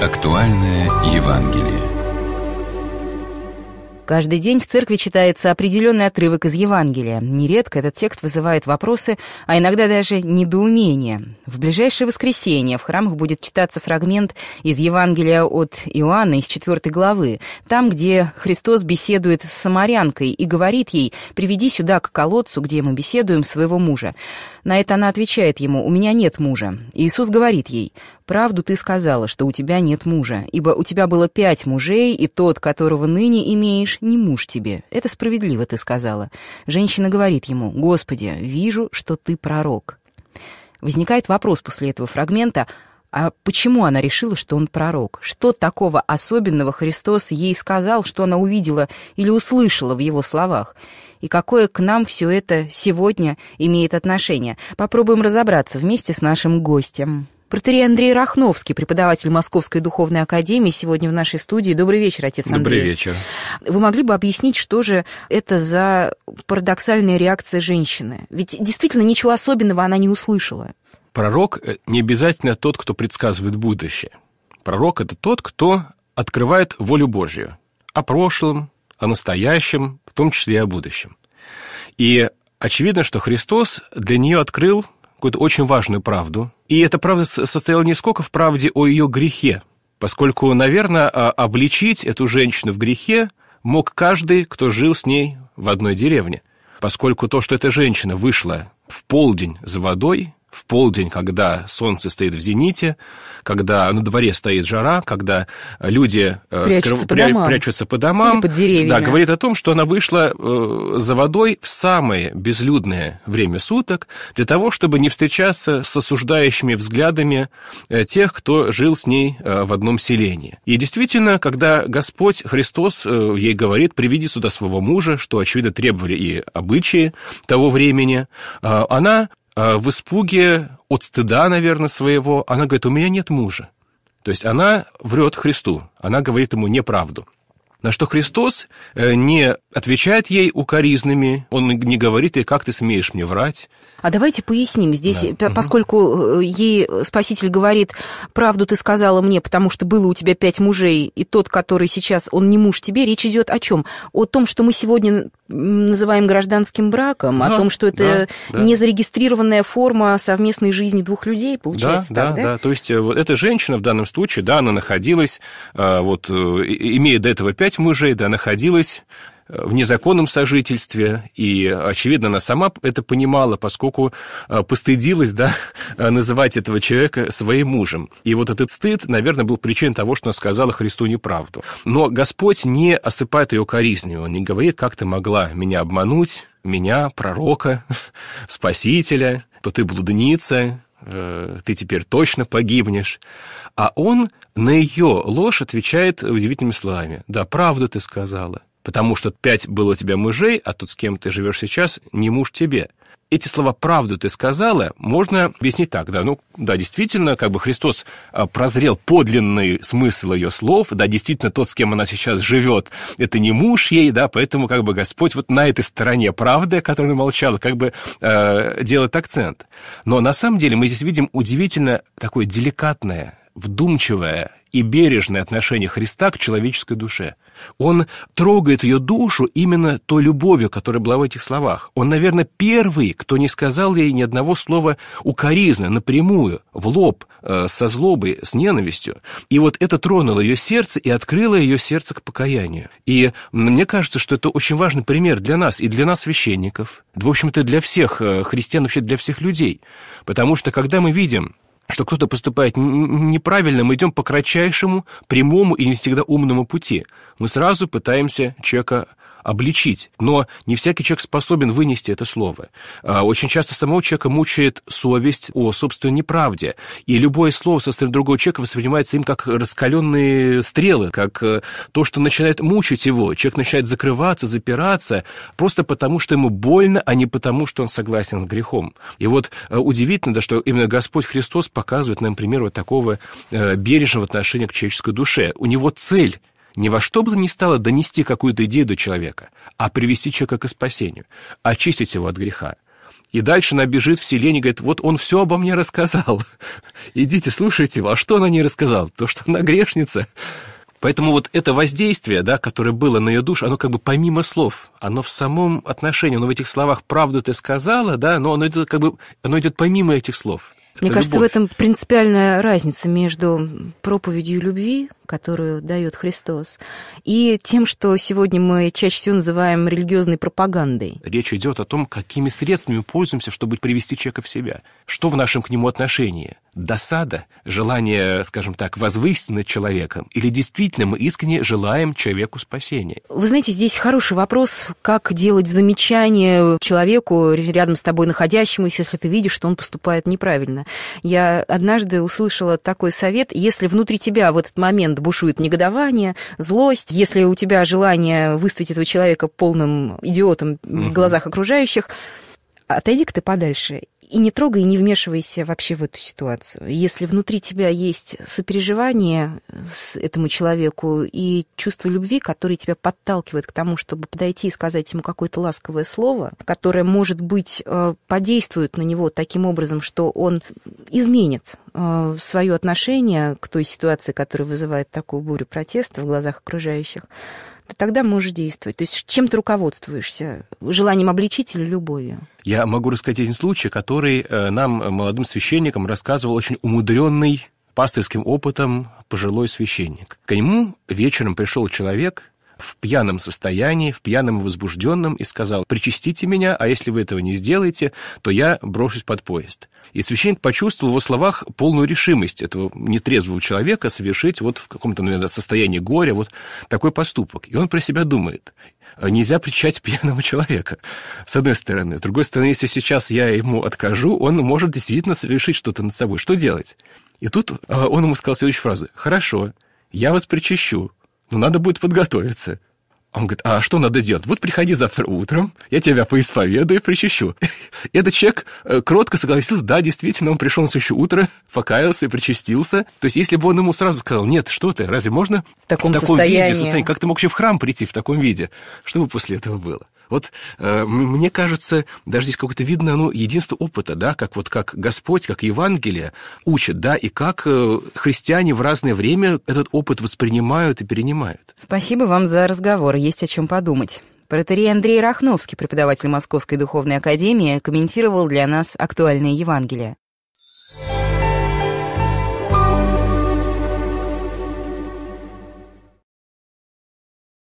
Актуальное Евангелие. Каждый день в церкви читается определенный отрывок из Евангелия. Нередко этот текст вызывает вопросы, а иногда даже недоумение. В ближайшее воскресенье в храмах будет читаться фрагмент из Евангелия от Иоанна из 4 главы, там, где Христос беседует с самарянкой и говорит ей «Приведи сюда к колодцу, где мы беседуем своего мужа». На это она отвечает ему «У меня нет мужа». Иисус говорит ей «Правду ты сказала, что у тебя нет мужа, ибо у тебя было пять мужей, и тот, которого ныне имеешь, не муж тебе. Это справедливо, ты сказала. Женщина говорит ему, «Господи, вижу, что ты пророк». Возникает вопрос после этого фрагмента, а почему она решила, что он пророк? Что такого особенного Христос ей сказал, что она увидела или услышала в его словах? И какое к нам все это сегодня имеет отношение? Попробуем разобраться вместе с нашим гостем. Протерей Андрей Рахновский, преподаватель Московской духовной академии, сегодня в нашей студии. Добрый вечер, отец Андрей. Добрый вечер. Вы могли бы объяснить, что же это за парадоксальная реакция женщины? Ведь действительно ничего особенного она не услышала. Пророк э, не обязательно тот, кто предсказывает будущее. Пророк – это тот, кто открывает волю Божью о прошлом, о настоящем, в том числе и о будущем. И очевидно, что Христос для нее открыл какую-то очень важную правду. И эта правда состояла не сколько в правде о ее грехе, поскольку, наверное, а, обличить эту женщину в грехе мог каждый, кто жил с ней в одной деревне. Поскольку то, что эта женщина вышла в полдень за водой, в полдень, когда солнце стоит в зените, когда на дворе стоит жара, когда люди э, прячутся, скры... по, домам. прячутся по домам, Или под деревьями. да, говорит о том, что она вышла э, за водой в самое безлюдное время суток для того, чтобы не встречаться с осуждающими взглядами э, тех, кто жил с ней в одном селении. И действительно, когда Господь Христос ей говорит, приведи сюда своего мужа, что, очевидно, требовали и обычаи того времени, она а, в испуге от стыда, наверное, своего, она говорит, у меня нет мужа. То есть она врет Христу, она говорит ему неправду. На что Христос э, не отвечает ей укоризнами, он не говорит ей, как ты смеешь мне врать. А давайте поясним здесь, да. поскольку э, ей Спаситель говорит, правду ты сказала мне, потому что было у тебя пять мужей, и тот, который сейчас, он не муж тебе, речь идет о чем? О том, что мы сегодня называем гражданским браком, да, о том, что это да, да. незарегистрированная форма совместной жизни двух людей, получается да, так, да? Да, да, то есть э, вот эта женщина в данном случае, да, она находилась, вот, имея до этого пять мать мужа Эда находилась э, в незаконном сожительстве, и, очевидно, она сама это понимала, поскольку э, постыдилась, да, называть этого человека своим мужем. И вот этот стыд, наверное, был причиной того, что она сказала Христу неправду. Но Господь не осыпает ее коризнью, Он не говорит, как ты могла меня обмануть, меня, пророка, спасителя, то ты блудница, Э, ты теперь точно погибнешь. А он на ее ложь отвечает удивительными словами. Да, правду ты сказала. Потому что пять было у тебя мужей, а тут с кем ты живешь сейчас, не муж тебе эти слова «правду ты сказала» можно объяснить так, да, ну, да, действительно, как бы Христос а, прозрел подлинный смысл ее слов, да, действительно, тот, с кем она сейчас живет, это не муж ей, да, поэтому как бы Господь вот на этой стороне правды, о которой молчала, как бы э, делает акцент. Но на самом деле мы здесь видим удивительно такое деликатное, вдумчивое и бережное отношение Христа к человеческой душе – он трогает ее душу именно той любовью, которая была в этих словах. Он, наверное, первый, кто не сказал ей ни одного слова укоризны напрямую, в лоб, э, со злобой, с ненавистью. И вот это тронуло ее сердце и открыло ее сердце к покаянию. И мне кажется, что это очень важный пример для нас и для нас, священников, в общем-то, для всех э, христиан, вообще для всех людей. Потому что, когда мы видим что кто-то поступает неправильно, мы идем по кратчайшему, прямому и не всегда умному пути. Мы сразу пытаемся человека обличить. Но не всякий человек способен вынести это слово. А, очень часто самого человека мучает совесть о собственной неправде. И любое слово со стороны другого человека воспринимается им как раскаленные стрелы, как э, то, что начинает мучить его. Человек начинает закрываться, запираться, просто потому, что ему больно, а не потому, что он согласен с грехом. И вот э, удивительно, да, что именно Господь Христос показывает нам пример вот такого э, бережного отношения к человеческой душе. У него цель не во что бы то ни стало донести какую-то идею до человека, а привести человека к спасению, очистить его от греха. И дальше она бежит в селение и говорит, вот он все обо мне рассказал. Идите, слушайте его. А что она не рассказала? То, что она грешница. Поэтому вот это воздействие, да, которое было на ее душу, оно как бы помимо слов, оно в самом отношении, оно в этих словах «правду ты сказала», да, но оно идет как бы, оно идет помимо этих слов. Мне кажется, любовь. в этом принципиальная разница между проповедью любви которую дает Христос, и тем, что сегодня мы чаще всего называем религиозной пропагандой. Речь идет о том, какими средствами пользуемся, чтобы привести человека в себя. Что в нашем к нему отношении? Досада, желание, скажем так, возвыситься над человеком, или действительно мы искренне желаем человеку спасения? Вы знаете, здесь хороший вопрос, как делать замечание человеку, рядом с тобой находящемуся, если ты видишь, что он поступает неправильно. Я однажды услышала такой совет, если внутри тебя в этот момент бушует негодование, злость. Если у тебя желание выставить этого человека полным идиотом угу. в глазах окружающих, отойди-ка ты подальше и не трогай, и не вмешивайся вообще в эту ситуацию. Если внутри тебя есть сопереживание с этому человеку и чувство любви, которое тебя подталкивает к тому, чтобы подойти и сказать ему какое-то ласковое слово, которое, может быть, э, подействует на него таким образом, что он изменит Э, свое отношение к той ситуации, которая вызывает такую бурю протеста в глазах окружающих, то тогда можешь действовать. То есть чем ты руководствуешься? Желанием обличить или любовью? Я могу рассказать один случай, который э, нам, э, молодым священникам, рассказывал очень умудренный пастырским опытом пожилой священник. К нему вечером пришел человек, в пьяном состоянии, в пьяном и возбужденном, и сказал, «Причастите меня, а если вы этого не сделаете, то я брошусь под поезд». И священник почувствовал в его словах полную решимость этого нетрезвого человека совершить вот в каком-то, наверное, состоянии горя вот такой поступок. И он про себя думает, «А нельзя причать пьяного человека, с одной стороны. С другой стороны, если сейчас я ему откажу, он может действительно совершить что-то над собой. Что делать? И тут а, он ему сказал следующую фразу. «Хорошо, я вас причащу, ну, надо будет подготовиться. А он говорит, а что надо делать? Вот приходи завтра утром, я тебя поисповедую и причащу. Этот человек э, кротко согласился, да, действительно, он пришел на следующее утро, покаялся и причастился. То есть, если бы он ему сразу сказал, нет, что ты, разве можно в таком, в таком состоянии. виде, состоянии, как ты мог вообще в храм прийти в таком виде? Что бы после этого было? Вот э, мне кажется, даже здесь какое-то видно ну, единство опыта, да, как вот как Господь, как Евангелие учат, да, и как э, христиане в разное время этот опыт воспринимают и перенимают. Спасибо вам за разговор, есть о чем подумать. Протерей Андрей Рахновский, преподаватель Московской Духовной Академии, комментировал для нас актуальное Евангелие.